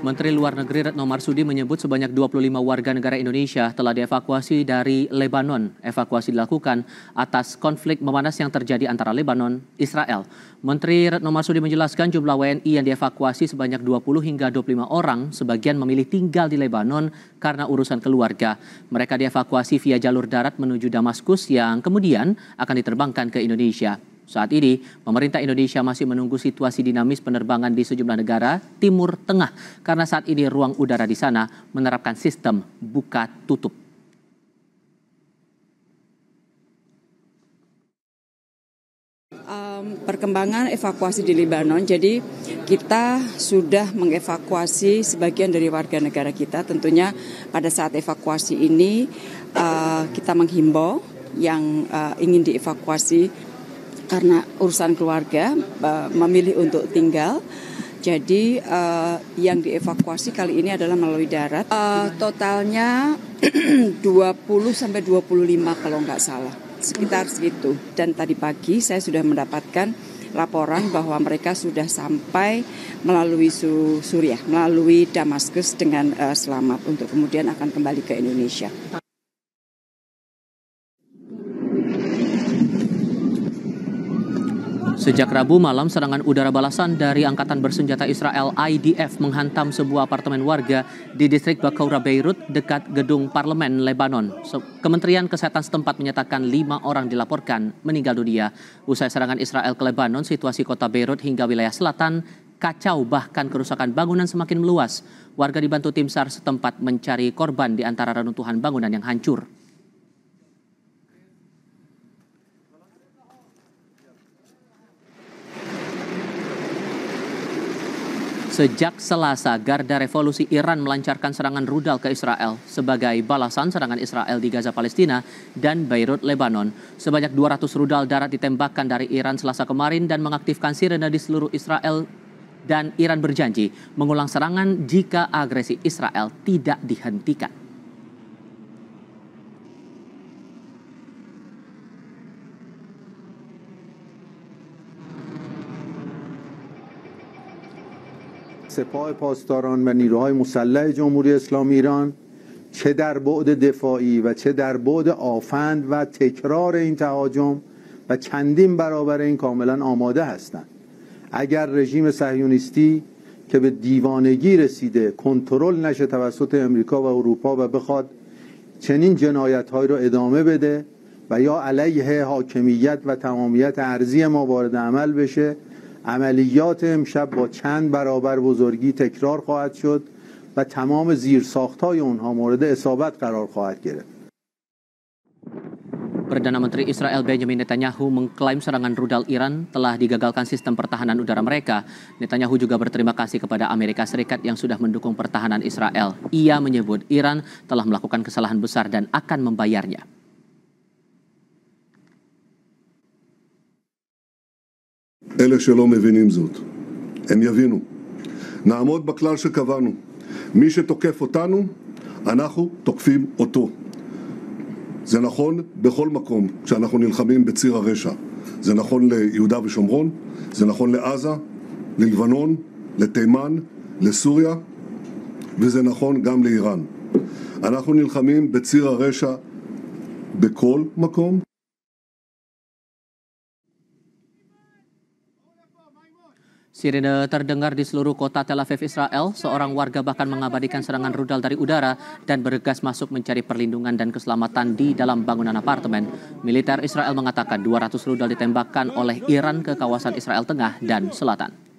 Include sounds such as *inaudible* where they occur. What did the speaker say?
Menteri Luar Negeri Retno Marsudi menyebut sebanyak 25 warga negara Indonesia telah dievakuasi dari Lebanon. Evakuasi dilakukan atas konflik memanas yang terjadi antara Lebanon, Israel. Menteri Retno Marsudi menjelaskan jumlah WNI yang dievakuasi sebanyak 20 hingga 25 orang, sebagian memilih tinggal di Lebanon karena urusan keluarga. Mereka dievakuasi via jalur darat menuju Damaskus yang kemudian akan diterbangkan ke Indonesia. Saat ini, pemerintah Indonesia masih menunggu situasi dinamis penerbangan di sejumlah negara Timur Tengah karena saat ini ruang udara di sana menerapkan sistem buka tutup. Um, perkembangan evakuasi di Lebanon, jadi kita sudah mengevakuasi sebagian dari warga negara kita. Tentunya pada saat evakuasi ini uh, kita menghimbau yang uh, ingin dievakuasi karena urusan keluarga memilih untuk tinggal. Jadi uh, yang dievakuasi kali ini adalah melalui darat. Uh, totalnya 20 *clears throat* sampai 25 kalau nggak salah, sekitar segitu. Dan tadi pagi saya sudah mendapatkan laporan bahwa mereka sudah sampai melalui Suriah, melalui Damaskus dengan uh, selamat untuk kemudian akan kembali ke Indonesia. Sejak Rabu malam, serangan udara balasan dari Angkatan Bersenjata Israel IDF menghantam sebuah apartemen warga di distrik Bakaura Beirut dekat gedung parlemen Lebanon. Kementerian Kesehatan setempat menyatakan lima orang dilaporkan meninggal dunia. Usai serangan Israel ke Lebanon, situasi kota Beirut hingga wilayah selatan kacau bahkan kerusakan bangunan semakin meluas. Warga dibantu tim SAR setempat mencari korban di antara reruntuhan bangunan yang hancur. Sejak Selasa, Garda Revolusi Iran melancarkan serangan rudal ke Israel sebagai balasan serangan Israel di Gaza Palestina dan Beirut Lebanon. Sebanyak 200 rudal darat ditembakkan dari Iran Selasa kemarin dan mengaktifkan sirene di seluruh Israel dan Iran berjanji mengulang serangan jika agresi Israel tidak dihentikan. سپاه پاسداران و نیروهای مسلح جمهوری اسلامی ایران چه در بعد دفاعی و چه در بعد آفند و تکرار این تهاجم و چندین برابر این کاملا آماده هستند اگر رژیم صهیونیستی که به دیوانگی رسیده کنترل نشه توسط امریکا و اروپا و بخواد چنین جنایت را ادامه بده و یا علیه حاکمیت و تمامیت ارزی ما وارد عمل بشه عملیات امشب با چند برابر بزرگی تکرار خواهد شد و تمام ساختای اونها مورد اصابت قرار خواهد گرفت Perdana Menteri Israel Benjamin Netanyahu mengklaim serangan rudal Iran telah digagalkan sistem pertahanan udara mereka. Netanyahu juga berterima kasih kepada Amerika Serikat yang sudah mendukung pertahanan Israel. Ia menyebut Iran telah melakukan kesalahan besar dan akan membayarnya. אלה שלא מבינים זאת. הם יבינו. נעמוד בכלל שקבענו. מי שתוקף אותנו, אנחנו תוקפים אותו. זה נכון בכל מקום כשאנחנו נלחמים בציר הרשע. זה נכון ליהודה ושומרון, זה נכון לעזה, ללבנון, לתימן, לסוריה, וזה נכון גם לאיראן. אנחנו נלחמים בציר הרשע בכל מקום, Sirine terdengar di seluruh kota Tel Aviv, Israel. Seorang warga bahkan mengabadikan serangan rudal dari udara dan bergegas masuk mencari perlindungan dan keselamatan di dalam bangunan apartemen. Militer Israel mengatakan 200 rudal ditembakkan oleh Iran ke kawasan Israel Tengah dan Selatan.